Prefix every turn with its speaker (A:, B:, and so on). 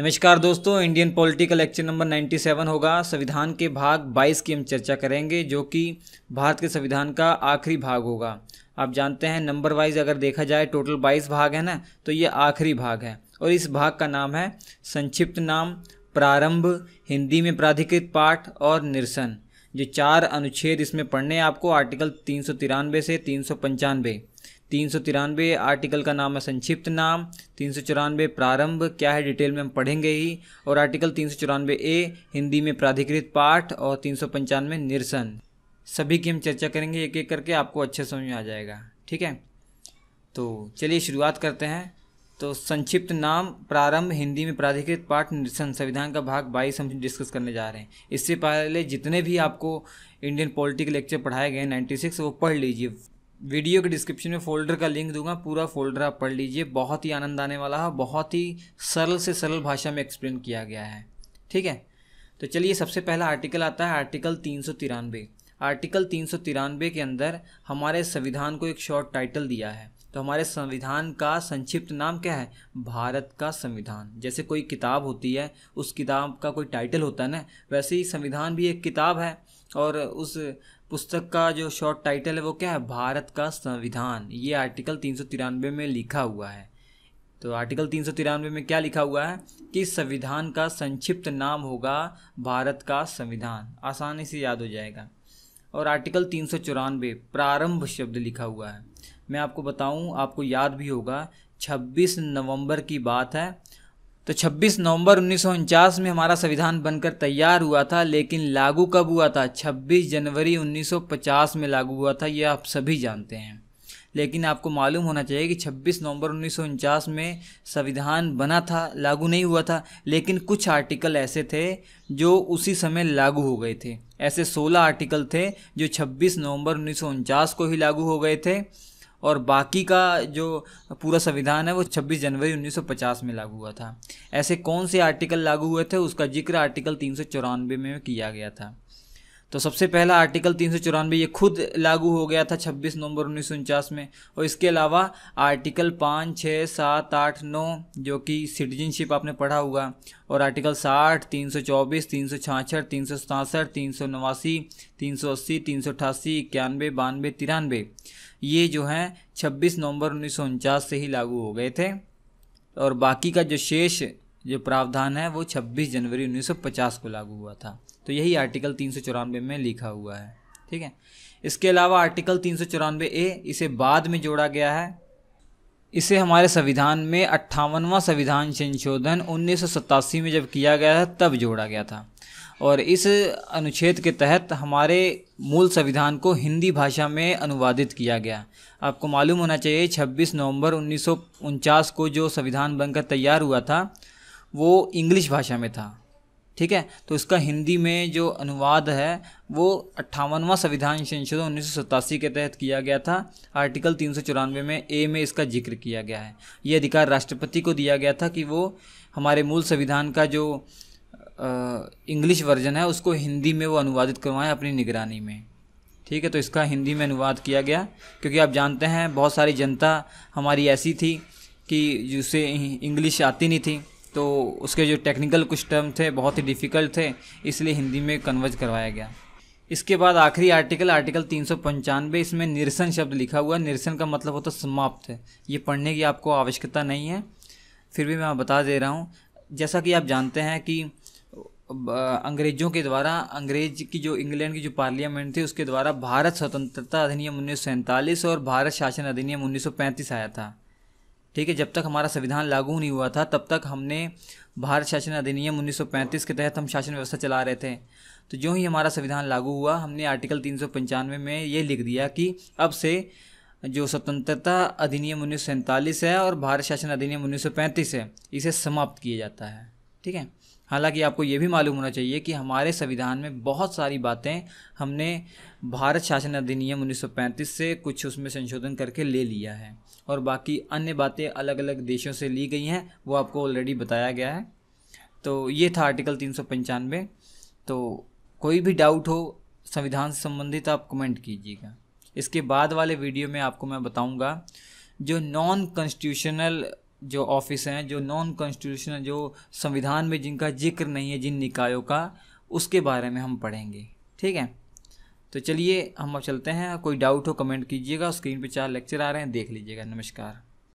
A: नमस्कार दोस्तों Indian political lecture number 97 होगा संविधान के भाग 22 की हम चर्चा करेंगे जो कि भारत के संविधान का आखिरी भाग होगा आप जानते हैं नंबर वाइज अगर देखा जाए टोटल 22 भाग है ना तो ये आखिरी भाग है और इस भाग का नाम है संक्षिप्त नाम प्रारंभ हिंदी में प्राधिकृत पाठ और निरसन जो चार अनुच्छेद इसमें पढ़ने आपको आर्टिकल तीन से तीन तीन सौ तिरानवे आर्टिकल का नाम है संक्षिप्त नाम तीन सौ चौरानवे प्रारंभ क्या है डिटेल में हम पढ़ेंगे ही और आर्टिकल तीन सौ चौरानवे ए हिंदी में प्राधिकृत पाठ और तीन सौ पंचानवे निरसन सभी की हम चर्चा करेंगे एक एक करके आपको अच्छे समझ में आ जाएगा ठीक है तो चलिए शुरुआत करते हैं तो संक्षिप्त नाम प्रारंभ हिंदी में प्राधिकृत पाठ निरसन संविधान का भाग बाईस हम डिस्कस करने जा रहे हैं इससे पहले जितने भी आपको इंडियन पॉलिटिकल लेक्चर पढ़ाए गए हैं नाइन्टी सिक्स वो पढ़ लीजिए वीडियो के डिस्क्रिप्शन में फोल्डर का लिंक दूंगा पूरा फोल्डर आप पढ़ लीजिए बहुत ही आनंद आने वाला है बहुत ही सरल से सरल भाषा में एक्सप्लेन किया गया है ठीक है तो चलिए सबसे पहला आर्टिकल आता है आर्टिकल तीन सौ तिरानवे आर्टिकल तीन सौ तिरानवे के अंदर हमारे संविधान को एक शॉर्ट टाइटल दिया है तो हमारे संविधान का संक्षिप्त नाम क्या है भारत का संविधान जैसे कोई किताब होती है उस किताब का कोई टाइटल होता है ना वैसे ही संविधान भी एक किताब है और उस पुस्तक का जो शॉर्ट टाइटल है वो क्या है भारत का संविधान ये आर्टिकल तीन में लिखा हुआ है तो आर्टिकल तीन में क्या लिखा हुआ है कि संविधान का संक्षिप्त नाम होगा भारत का संविधान आसानी से याद हो जाएगा और आर्टिकल तीन प्रारंभ शब्द लिखा हुआ है मैं आपको बताऊं आपको याद भी होगा 26 नवंबर की बात है तो 26 नवंबर उन्नीस में हमारा संविधान बनकर तैयार हुआ था लेकिन लागू कब हुआ था 26 जनवरी 1950 में लागू हुआ था ये आप सभी जानते हैं लेकिन आपको मालूम होना चाहिए कि 26 नवंबर उन्नीस में संविधान बना था लागू नहीं हुआ था लेकिन कुछ आर्टिकल ऐसे थे जो उसी समय लागू हो गए थे ऐसे 16 आर्टिकल थे जो 26 नवंबर उन्नीस को ही लागू हो गए थे और बाकी का जो पूरा संविधान है वो 26 जनवरी 1950 में लागू हुआ था ऐसे कौन से आर्टिकल लागू हुए थे उसका जिक्र आर्टिकल तीन में किया गया था तो सबसे पहला आर्टिकल तीन सौ चौरानवे ये खुद लागू हो गया था 26 नवंबर उन्नीस में और इसके अलावा आर्टिकल पाँच छः सात आठ नौ जो कि सिटीजनशिप आपने पढ़ा होगा और आर्टिकल साठ तीन सौ चौबीस तीन सौ छाछठ तीन सौ सतासठ तीन सौ नवासी तीन सौ अस्सी तीन सौ अठासी इक्यानवे बानवे तिरानवे ये जो हैं 26 नवंबर उन्नीस से ही लागू हो गए थे और बाकी का जो शेष जो प्रावधान है वो 26 जनवरी 1950 को लागू हुआ था तो यही आर्टिकल तीन में लिखा हुआ है ठीक है इसके अलावा आर्टिकल तीन ए इसे बाद में जोड़ा गया है इसे हमारे संविधान में अट्ठावनवा संविधान संशोधन उन्नीस में जब किया गया था तब जोड़ा गया था और इस अनुच्छेद के तहत हमारे मूल संविधान को हिंदी भाषा में अनुवादित किया गया आपको मालूम होना चाहिए 26 नवंबर उन्नीस को जो संविधान बनकर तैयार हुआ था वो इंग्लिश भाषा में था ठीक है तो इसका हिंदी में जो अनुवाद है वो अट्ठावनवा संविधान संशोधन उन्नीस के तहत किया गया था आर्टिकल तीन में ए में इसका जिक्र किया गया है ये अधिकार राष्ट्रपति को दिया गया था कि वो हमारे मूल संविधान का जो इंग्लिश वर्जन है उसको हिंदी में वो अनुवादित करवाएं अपनी निगरानी में ठीक है तो इसका हिंदी में अनुवाद किया गया क्योंकि आप जानते हैं बहुत सारी जनता हमारी ऐसी थी कि जिसे इंग्लिश आती नहीं थी तो उसके जो टेक्निकल कुछ टर्म थे बहुत ही डिफ़िकल्ट थे इसलिए हिंदी में कन्वर्ज करवाया गया इसके बाद आखिरी आर्टिकल आर्टिकल तीन सौ पंचानवे इसमें निरसन शब्द लिखा हुआ है निरसन का मतलब होता है समाप्त है ये पढ़ने की आपको आवश्यकता नहीं है फिर भी मैं बता दे रहा हूँ जैसा कि आप जानते हैं कि अंग्रेज़ों के द्वारा अंग्रेज की जो इंग्लैंड की जो पार्लियामेंट थी उसके द्वारा भारत स्वतंत्रता अधिनियम उन्नीस और भारत शासन अधिनियम उन्नीस आया था ठीक है जब तक हमारा संविधान लागू नहीं हुआ था तब तक हमने भारत शासन अधिनियम 1935 के तहत हम शासन व्यवस्था चला रहे थे तो जो ही हमारा संविधान लागू हुआ हमने आर्टिकल तीन में ये लिख दिया कि अब से जो स्वतंत्रता अधिनियम उन्नीस है और भारत शासन अधिनियम उन्नीस है इसे समाप्त किया जाता है ठीक है हालांकि आपको ये भी मालूम होना चाहिए कि हमारे संविधान में बहुत सारी बातें हमने भारत शासन अधिनियम 1935 से कुछ उसमें संशोधन करके ले लिया है और बाकी अन्य बातें अलग अलग देशों से ली गई हैं वो आपको ऑलरेडी बताया गया है तो ये था आर्टिकल तीन तो कोई भी डाउट हो संविधान से संबंधित आप कमेंट कीजिएगा इसके बाद वाले वीडियो में आपको मैं बताऊंगा जो नॉन कॉन्स्टिट्यूशनल जो ऑफिस हैं जो नॉन कॉन्स्टिट्यूशनल जो संविधान में जिनका जिक्र नहीं है जिन निकायों का उसके बारे में हम पढ़ेंगे ठीक है तो चलिए हम अब चलते हैं कोई डाउट हो कमेंट कीजिएगा स्क्रीन पे चार लेक्चर आ रहे हैं देख लीजिएगा नमस्कार